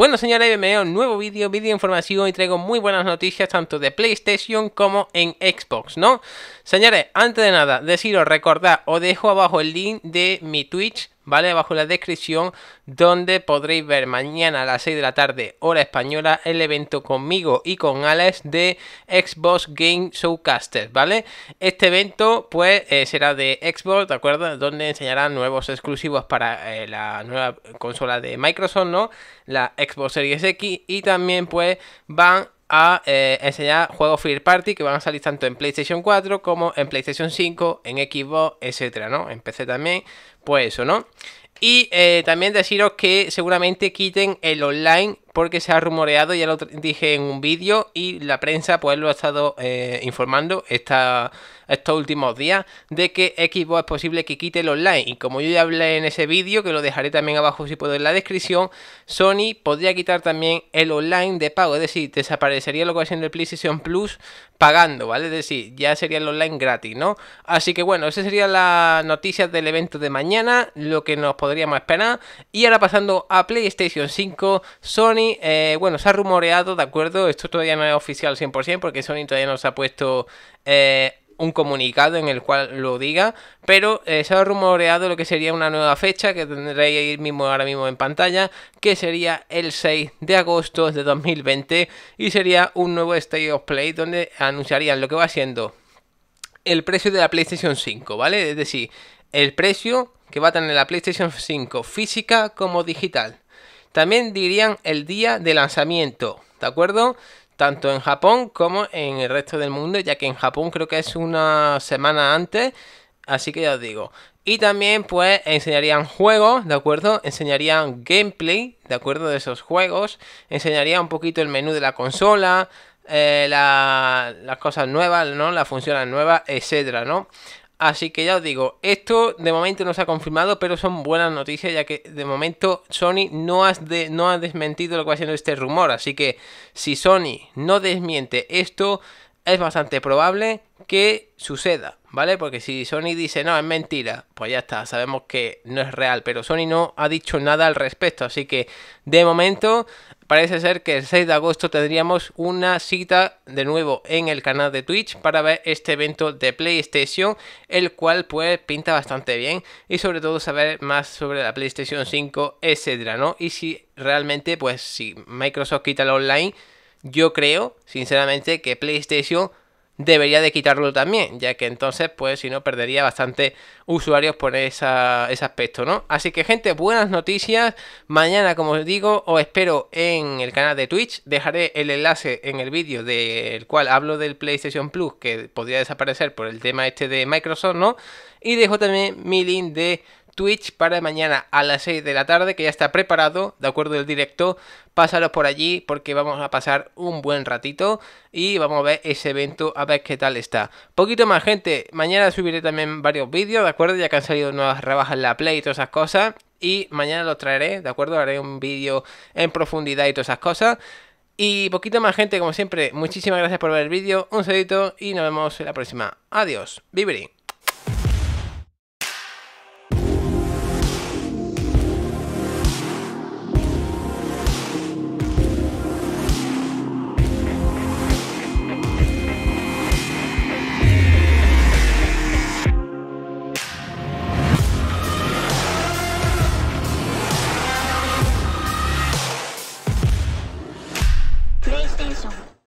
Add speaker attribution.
Speaker 1: Bueno señores, bienvenidos a un nuevo vídeo, vídeo informativo y traigo muy buenas noticias tanto de PlayStation como en Xbox, ¿no? Señores, antes de nada, deciros, recordad, os dejo abajo el link de mi Twitch ¿vale? Bajo la descripción donde podréis ver mañana a las 6 de la tarde, hora española, el evento conmigo y con Alex de Xbox Game Showcaster, ¿vale? Este evento pues eh, será de Xbox, ¿de acuerdo? Donde enseñarán nuevos exclusivos para eh, la nueva consola de Microsoft, ¿no? La Xbox Series X y también pues van a eh, enseñar juegos Free Party que van a salir tanto en PlayStation 4 como en PlayStation 5, en Xbox, etcétera, ¿no? En PC también, pues eso, ¿no? Y eh, también deciros que seguramente quiten el online porque se ha rumoreado, ya lo dije en un vídeo, y la prensa pues lo ha estado eh, informando estos últimos días de que Xbox es posible que quite el online. Y como yo ya hablé en ese vídeo, que lo dejaré también abajo si puedo en la descripción, Sony podría quitar también el online de pago, es decir, desaparecería lo que hacen el PlayStation Plus pagando, ¿vale? Es decir, ya sería el online gratis, ¿no? Así que bueno, esa sería la noticia del evento de mañana, lo que nos podríamos esperar. Y ahora pasando a PlayStation 5, Sony eh, bueno, se ha rumoreado, ¿de acuerdo? Esto todavía no es oficial 100% porque Sony todavía no se ha puesto eh, un comunicado en el cual lo diga, pero eh, se ha rumoreado lo que sería una nueva fecha que tendréis ahí mismo ahora mismo en pantalla, que sería el 6 de agosto de 2020 y sería un nuevo State of Play donde anunciarían lo que va siendo el precio de la PlayStation 5, ¿vale? Es decir, el precio que va a tener la PlayStation 5 física como digital. También dirían el día de lanzamiento, ¿de acuerdo? Tanto en Japón como en el resto del mundo, ya que en Japón creo que es una semana antes, así que ya os digo. Y también pues enseñarían juegos, ¿de acuerdo? Enseñarían gameplay, ¿de acuerdo? De esos juegos. Enseñaría un poquito el menú de la consola, eh, las cosas nuevas, ¿no? Las funciones nuevas, etcétera, ¿no? Así que ya os digo, esto de momento no se ha confirmado, pero son buenas noticias, ya que de momento Sony no, ha desmentido lo que va siendo este rumor. Así que si Sony no desmiente esto, es bastante probable que suceda. ¿vale? Porque si Sony dice, no, es mentira, pues ya está, sabemos que no es real, pero Sony no ha dicho nada al respecto, así que de momento parece ser que el 6 de agosto tendríamos una cita de nuevo en el canal de Twitch para ver este evento de PlayStation, el cual pues pinta bastante bien y sobre todo saber más sobre la PlayStation 5, etcétera, ¿no? Y si realmente pues si Microsoft quita el online, yo creo sinceramente que PlayStation debería de quitarlo también, ya que entonces, pues si no, perdería bastante usuarios por ese aspecto, ¿no? Así que, gente, buenas noticias. Mañana, como os digo, os espero en el canal de Twitch. Dejaré el enlace en el vídeo del cual hablo del PlayStation Plus, que podría desaparecer por el tema este de Microsoft, ¿no? Y dejo también mi link de Twitch para mañana a las 6 de la tarde, que ya está preparado, de acuerdo el directo. Pásalos por allí porque vamos a pasar un buen ratito y vamos a ver ese evento, a ver qué tal está. Poquito más, gente. Mañana subiré también varios vídeos, ¿de acuerdo? Ya que han salido nuevas rebajas en la Play y todas esas cosas. Y mañana los traeré, ¿de acuerdo? Haré un vídeo en profundidad y todas esas cosas. Y poquito más, gente, como siempre, muchísimas gracias por ver el vídeo, un saludito y nos vemos en la próxima. Adiós, Vibri.